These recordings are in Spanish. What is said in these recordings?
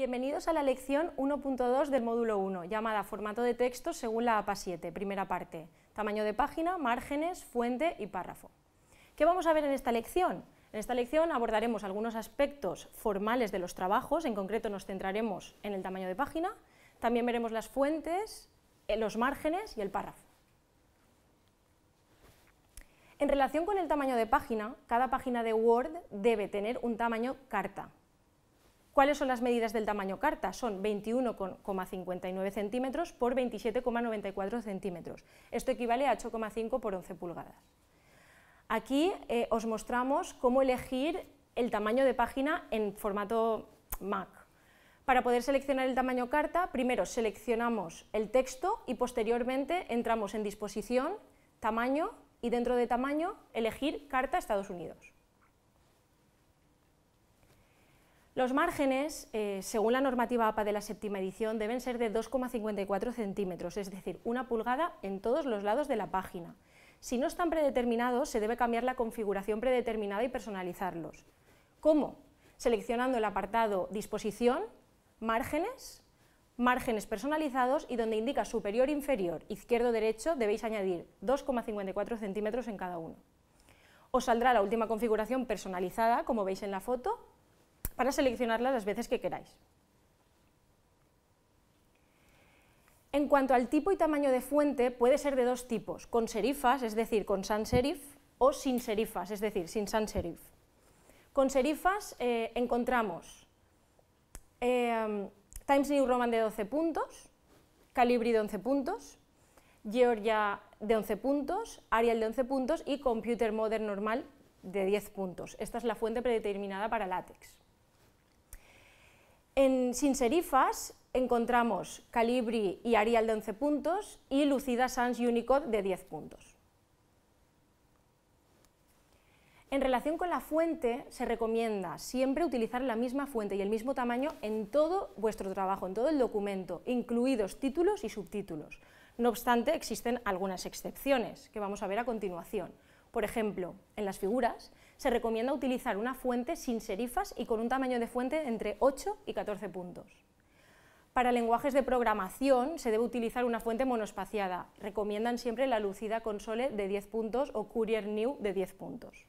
Bienvenidos a la lección 1.2 del módulo 1, llamada Formato de texto según la APA 7, primera parte, tamaño de página, márgenes, fuente y párrafo. ¿Qué vamos a ver en esta lección? En esta lección abordaremos algunos aspectos formales de los trabajos, en concreto nos centraremos en el tamaño de página, también veremos las fuentes, eh, los márgenes y el párrafo. En relación con el tamaño de página, cada página de Word debe tener un tamaño carta, ¿Cuáles son las medidas del tamaño carta? Son 21,59 centímetros por 27,94 centímetros. Esto equivale a 8,5 por 11 pulgadas. Aquí eh, os mostramos cómo elegir el tamaño de página en formato Mac. Para poder seleccionar el tamaño carta, primero seleccionamos el texto y posteriormente entramos en disposición, tamaño y dentro de tamaño elegir carta Estados Unidos. Los márgenes, eh, según la normativa APA de la séptima edición, deben ser de 2,54 centímetros, es decir, una pulgada en todos los lados de la página. Si no están predeterminados, se debe cambiar la configuración predeterminada y personalizarlos. ¿Cómo? Seleccionando el apartado Disposición, Márgenes, Márgenes personalizados y donde indica superior, inferior, izquierdo, derecho, debéis añadir 2,54 centímetros en cada uno. Os saldrá la última configuración personalizada, como veis en la foto, para seleccionarlas las veces que queráis. En cuanto al tipo y tamaño de fuente, puede ser de dos tipos, con serifas, es decir, con sans serif, o sin serifas, es decir, sin sans serif. Con serifas eh, encontramos em, Times New Roman de 12 puntos, Calibri de 11 puntos, Georgia de 11 puntos, Arial de 11 puntos y Computer Modern normal de 10 puntos. Esta es la fuente predeterminada para látex. En Sin Serifas encontramos Calibri y Arial de 11 puntos y Lucida Sans Unicode de 10 puntos. En relación con la fuente, se recomienda siempre utilizar la misma fuente y el mismo tamaño en todo vuestro trabajo, en todo el documento, incluidos títulos y subtítulos. No obstante, existen algunas excepciones que vamos a ver a continuación. Por ejemplo, en las figuras se recomienda utilizar una fuente sin serifas y con un tamaño de fuente entre 8 y 14 puntos. Para lenguajes de programación se debe utilizar una fuente monospaciada. Recomiendan siempre la Lucida Console de 10 puntos o Courier New de 10 puntos.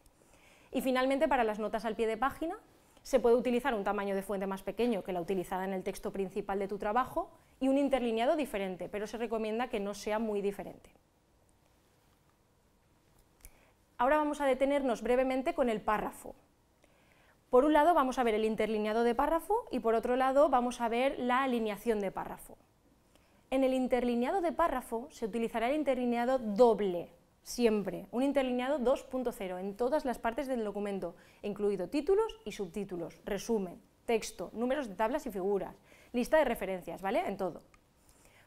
Y finalmente, para las notas al pie de página, se puede utilizar un tamaño de fuente más pequeño que la utilizada en el texto principal de tu trabajo y un interlineado diferente, pero se recomienda que no sea muy diferente. Ahora vamos a detenernos brevemente con el párrafo. Por un lado vamos a ver el interlineado de párrafo y por otro lado vamos a ver la alineación de párrafo. En el interlineado de párrafo se utilizará el interlineado doble, siempre, un interlineado 2.0 en todas las partes del documento, incluido títulos y subtítulos, resumen, texto, números de tablas y figuras, lista de referencias, ¿vale? En todo.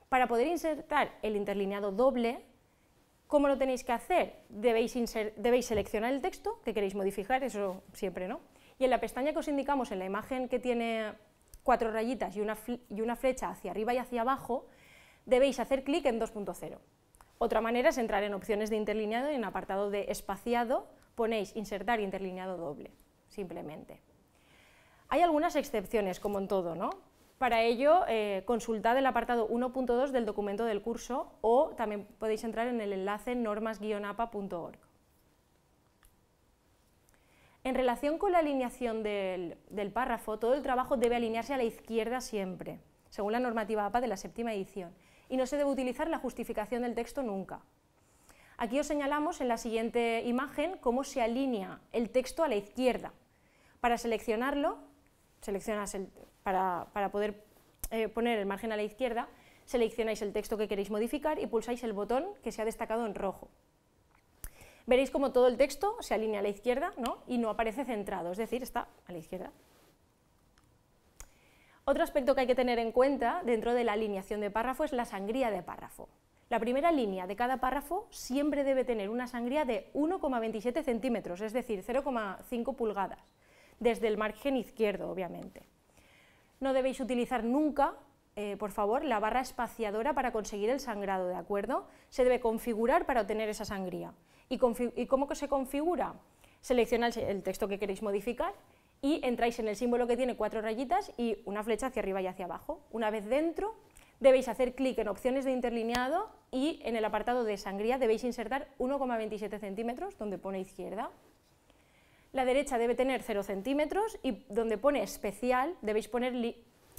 Para poder insertar el interlineado doble ¿Cómo lo tenéis que hacer? Debéis, seleccionar el texto que queréis modificar, eso siempre, ¿no? Y en la pestaña que os indicamos, en la imagen que tiene cuatro rayitas y una, flecha hacia arriba y hacia abajo, debéis hacer clic en 2.0. Otra manera es entrar en opciones de interlineado y en apartado de espaciado ponéis insertar interlineado doble, simplemente. Hay algunas excepciones, como en todo, ¿no? Para ello, eh, consultad el apartado 1.2 del documento del curso o también podéis entrar en el enlace normas-apa.org. En relación con la alineación del, párrafo, todo el trabajo debe alinearse a la izquierda siempre, según la normativa APA de la séptima edición, y no se debe utilizar la justificación del texto nunca. Aquí os señalamos en la siguiente imagen cómo se alinea el texto a la izquierda. Para seleccionarlo, seleccionas para, poder eh, poner el margen a la izquierda, seleccionáis el texto que queréis modificar y pulsáis el botón que se ha destacado en rojo. Veréis como todo el texto se alinea a la izquierda y no aparece centrado, es decir, está a la izquierda. Otro aspecto que hay que tener en cuenta dentro de la alineación de párrafo es la sangría de párrafo. La primera línea de cada párrafo siempre debe tener una sangría de 1,27 centímetros, es decir, 0,5 pulgadas desde el margen izquierdo, obviamente. No debéis utilizar nunca, eh, por favor, la barra espaciadora para conseguir el sangrado, ¿de acuerdo? Se debe configurar para obtener esa sangría. ¿Y, y cómo se configura? Selecciona el texto que queréis modificar y entráis en el símbolo que tiene cuatro rayitas y una flecha hacia arriba y hacia abajo. Una vez dentro, debéis hacer clic en opciones de interlineado y en el apartado de sangría debéis insertar 1,27 centímetros, donde pone izquierda la derecha debe tener 0 centímetros y donde pone especial debéis poner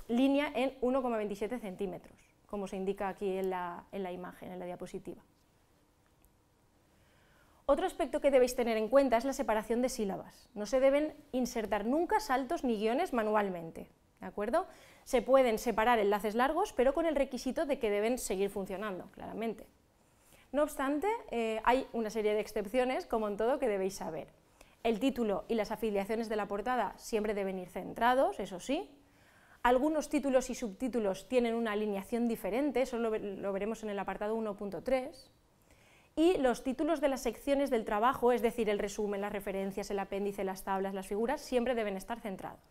línea en 1,27 centímetros, como se indica aquí en la, imagen, en la diapositiva. Otro aspecto que debéis tener en cuenta es la separación de sílabas. No se deben insertar nunca saltos ni guiones manualmente, ¿de acuerdo? Se pueden separar enlaces largos, pero con el requisito de que deben seguir funcionando, claramente. No obstante, eh, hay una serie de excepciones, como en todo, que debéis saber. El título y las afiliaciones de la portada siempre deben ir centrados, eso sí. Algunos títulos y subtítulos tienen una alineación diferente, eso lo, veremos en el apartado 1.3. Y los títulos de las secciones del trabajo, es decir, el resumen, las referencias, el apéndice, las tablas, las figuras, siempre deben estar centrados.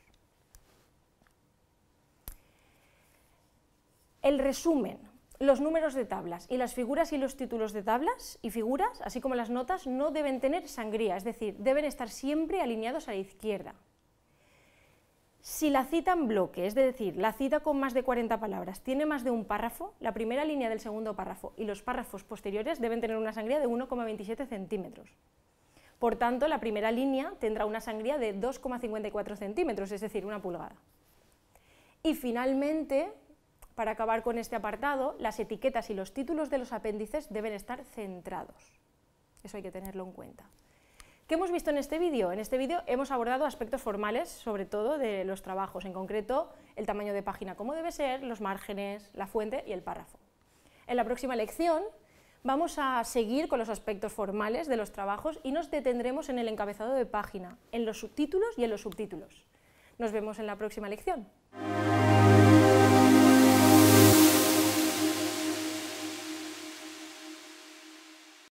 El resumen los números de tablas y las figuras y los títulos de tablas y figuras, así como las notas, no deben tener sangría, es decir, deben estar siempre alineados a la izquierda. Si la cita en bloque, es decir, la cita con más de 40 palabras, tiene más de un párrafo, la primera línea del segundo párrafo y los párrafos posteriores deben tener una sangría de 1,27 centímetros. Por tanto, la primera línea tendrá una sangría de 2,54 centímetros, es decir, una pulgada. Y finalmente, para acabar con este apartado, las etiquetas y los títulos de los apéndices deben estar centrados. Eso hay que tenerlo en cuenta. ¿Qué hemos visto en este vídeo? En este vídeo hemos abordado aspectos formales, sobre todo de los trabajos, en concreto el tamaño de página como debe ser, los márgenes, la fuente y el párrafo. En la próxima lección vamos a seguir con los aspectos formales de los trabajos y nos detendremos en el encabezado de página, en los subtítulos y en los subtítulos. Nos vemos en la próxima lección.